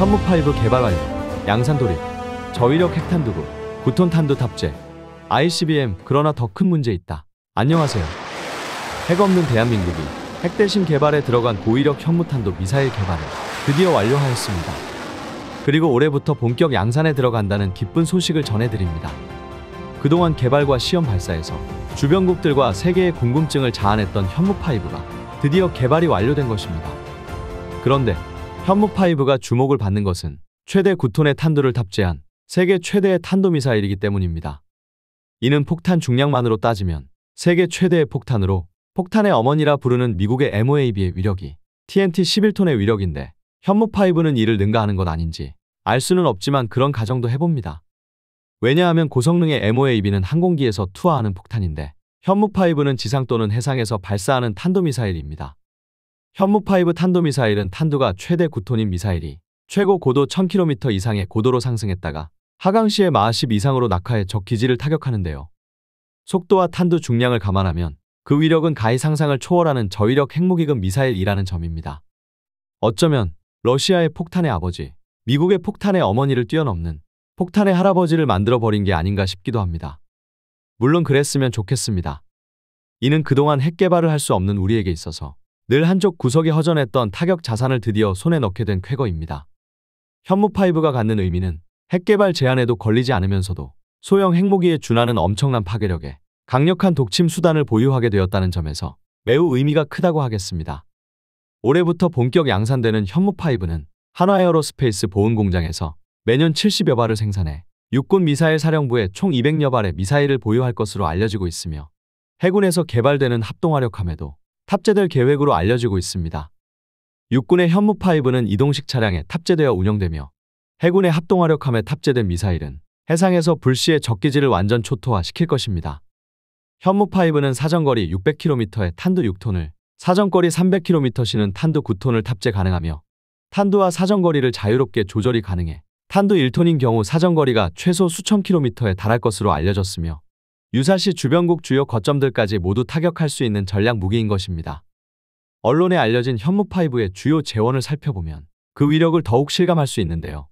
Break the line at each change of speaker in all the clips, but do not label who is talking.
현무파이브 개발 완료, 양산 도입, 저위력 핵탄두구, 구톤탄두 탑재, ICBM 그러나 더 큰 문제 있다. 안녕하세요. 핵 없는 대한민국이 핵 대신 개발에 들어간 고위력 현무탄도 미사일 개발을 드디어 완료하였습니다. 그리고 올해부터 본격 양산에 들어간다는 기쁜 소식을 전해드립니다. 그동안 개발과 시험 발사에서 주변국들과 세계의 궁금증을 자아냈던 현무파이브가 드디어 개발이 완료된 것입니다. 그런데 현무파이브가 주목을 받는 것은 최대 9톤의 탄두를 탑재한 세계 최대의 탄도미사일이기 때문입니다. 이는 폭탄 중량만으로 따지면 세계 최대의 폭탄으로 폭탄의 어머니라 부르는 미국의 MOAB의 위력이 TNT 11톤의 위력인데 현무파이브는 이를 능가하는 것 아닌지 알 수는 없지만 그런 가정도 해봅니다. 왜냐하면 고성능의 MOAB는 항공기에서 투하하는 폭탄인데 현무파이브는 지상 또는 해상에서 발사하는 탄도미사일입니다. 현무5 탄도미사일은 탄도가 최대 9톤인 미사일이 최고 고도 1000km 이상의 고도로 상승했다가 하강시에 마하10 이상으로 낙하해 적 기지를 타격하는데요. 속도와 탄도 중량을 감안하면 그 위력은 가히 상상을 초월하는 저위력 핵무기급 미사일이라는 점입니다. 어쩌면 러시아의 폭탄의 아버지, 미국의 폭탄의 어머니를 뛰어넘는 폭탄의 할아버지를 만들어버린 게 아닌가 싶기도 합니다. 물론 그랬으면 좋겠습니다. 이는 그동안 핵개발을 할 수 없는 우리에게 있어서 늘 한쪽 구석에 허전했던 타격 자산을 드디어 손에 넣게 된 쾌거입니다. 현무파이브가 갖는 의미는 핵개발 제한에도 걸리지 않으면서도 소형 핵무기에 준하는 엄청난 파괴력에 강력한 독침 수단을 보유하게 되었다는 점에서 매우 의미가 크다고 하겠습니다. 올해부터 본격 양산되는 현무파이브는 한화에어로스페이스 보은공장에서 매년 70여 발을 생산해 육군 미사일 사령부에 총 200여 발의 미사일을 보유할 것으로 알려지고 있으며 해군에서 개발되는 합동화력함에도 탑재될 계획으로 알려지고 있습니다. 육군의 현무 5는 이동식 차량에 탑재되어 운영되며 해군의 합동화력함에 탑재된 미사일은 해상에서 불시의 적기지를 완전 초토화시킬 것입니다. 현무 5는 사정거리 600km에 탄두 6톤을, 사정거리 300km 시는 탄두 9톤을 탑재 가능하며 탄두와 사정거리를 자유롭게 조절이 가능해 탄두 1톤인 경우 사정거리가 최소 수천 킬로미터에 달할 것으로 알려졌으며 유사시 주변국 주요 거점들까지 모두 타격할 수 있는 전략 무기인 것입니다. 언론에 알려진 현무5의 주요 재원을 살펴보면 그 위력을 더욱 실감할 수 있는데요.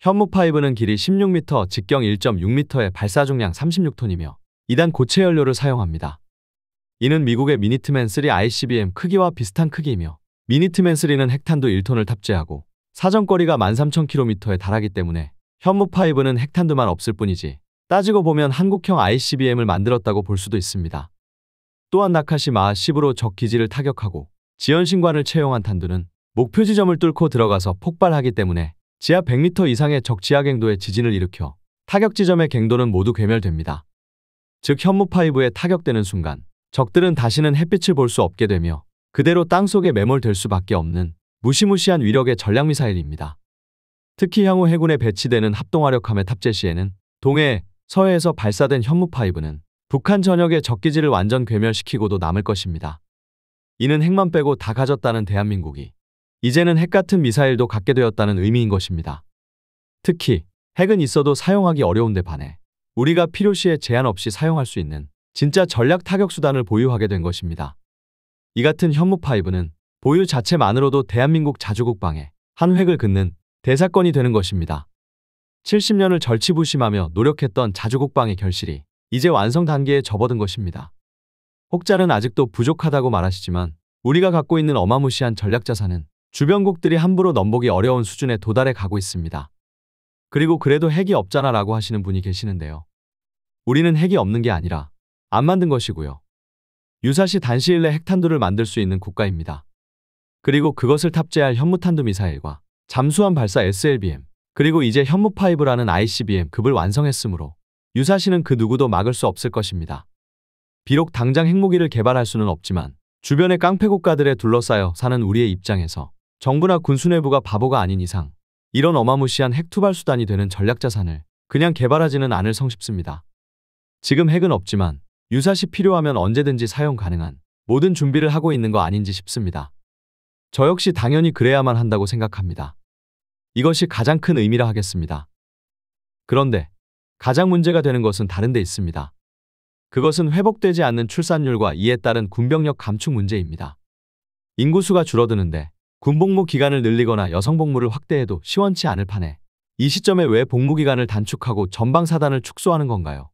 현무5는 길이 16m, 직경 1.6m의 발사 중량 36톤이며 2단 고체 연료를 사용합니다. 이는 미국의 미니트맨3 ICBM 크기와 비슷한 크기이며 미니트맨3는 핵탄두 1톤을 탑재하고 사정거리가 13,000km에 달하기 때문에 현무5는 핵탄두만 없을 뿐이지 따지고 보면 한국형 ICBM을 만들었다고 볼 수도 있습니다. 또한 나카시마 10으로 적 기지를 타격하고 지연신관을 채용한 탄두는 목표 지점을 뚫고 들어가서 폭발하기 때문에 지하 100m 이상의 적지하 갱도의 지진을 일으켜 타격 지점의 갱도는 모두 괴멸됩니다. 즉 현무5에 파 타격되는 순간 적들은 다시는 햇빛을 볼 수 없게 되며 그대로 땅속에 매몰될 수밖에 없는 무시무시한 위력의 전략미사일입니다. 특히 향후 해군에 배치되는 합동화력함의 탑재 시에는 동해, 서해에서 발사된 현무파이브는 북한 전역의 적기지를 완전 괴멸시키고도 남을 것입니다. 이는 핵만 빼고 다 가졌다는 대한민국이 이제는 핵 같은 미사일도 갖게 되었다는 의미인 것입니다. 특히 핵은 있어도 사용하기 어려운데 반해 우리가 필요시에 제한 없이 사용할 수 있는 진짜 전략 타격 수단을 보유하게 된 것입니다. 이 같은 현무파이브는 보유 자체만으로도 대한민국 자주국방에 한 획을 긋는 대사건이 되는 것입니다. 70년을 절치부심하며 노력했던 자주국방의 결실이 이제 완성 단계에 접어든 것입니다. 혹자는 아직도 부족하다고 말하시지만 우리가 갖고 있는 어마무시한 전략자산은 주변국들이 함부로 넘보기 어려운 수준에 도달해 가고 있습니다. 그리고 그래도 핵이 없잖아 라고 하시는 분이 계시는데요. 우리는 핵이 없는 게 아니라 안 만든 것이고요. 유사시 단시일 내 핵탄두를 만들 수 있는 국가입니다. 그리고 그것을 탑재할 현무탄두 미사일과 잠수함 발사 SLBM, 그리고 이제 현무파이브라는 ICBM 급을 완성했으므로 유사시는 그 누구도 막을 수 없을 것입니다. 비록 당장 핵무기를 개발할 수는 없지만 주변의 깡패국가들에 둘러싸여 사는 우리의 입장에서 정부나 군수 내부가 바보가 아닌 이상 이런 어마무시한 핵투발 수단이 되는 전략자산을 그냥 개발하지는 않을 성싶습니다. 지금 핵은 없지만 유사시 필요하면 언제든지 사용 가능한 모든 준비를 하고 있는 거 아닌지 싶습니다. 저 역시 당연히 그래야만 한다고 생각합니다. 이것이 가장 큰 의미라 하겠습니다. 그런데 가장 문제가 되는 것은 다른 데 있습니다. 그것은 회복되지 않는 출산율과 이에 따른 군병력 감축 문제입니다. 인구수가 줄어드는데 군복무 기간을 늘리거나 여성 복무를 확대해도 시원치 않을 판에 이 시점에 왜 복무 기간을 단축하고 전방 사단을 축소하는 건가요?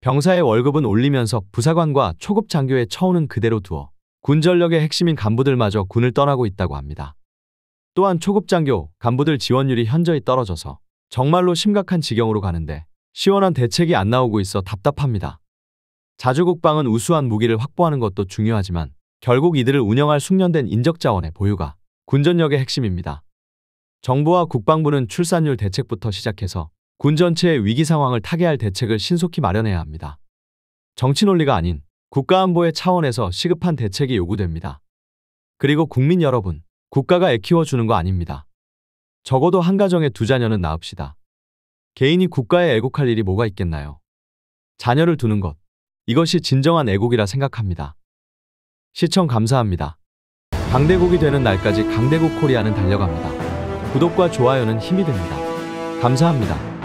병사의 월급은 올리면서 부사관과 초급 장교의 처우는 그대로 두어 군 전력의 핵심인 간부들마저 군을 떠나고 있다고 합니다. 또한 초급장교, 간부들 지원율이 현저히 떨어져서 정말로 심각한 지경으로 가는데 시원한 대책이 안 나오고 있어 답답합니다. 자주국방은 우수한 무기를 확보하는 것도 중요하지만 결국 이들을 운영할 숙련된 인적자원의 보유가 군전력의 핵심입니다. 정부와 국방부는 출산율 대책부터 시작해서 군 전체의 위기 상황을 타개할 대책을 신속히 마련해야 합니다. 정치 논리가 아닌 국가안보의 차원에서 시급한 대책이 요구됩니다. 그리고 국민 여러분, 국가가 애 키워주는 거 아닙니다. 적어도 한 가정에 두 자녀는 낳읍시다. 개인이 국가에 애국할 일이 뭐가 있겠나요? 자녀를 두는 것, 이것이 진정한 애국이라 생각합니다. 시청 감사합니다. 강대국이 되는 날까지 강대국 코리아는 달려갑니다. 구독과 좋아요는 힘이 됩니다. 감사합니다.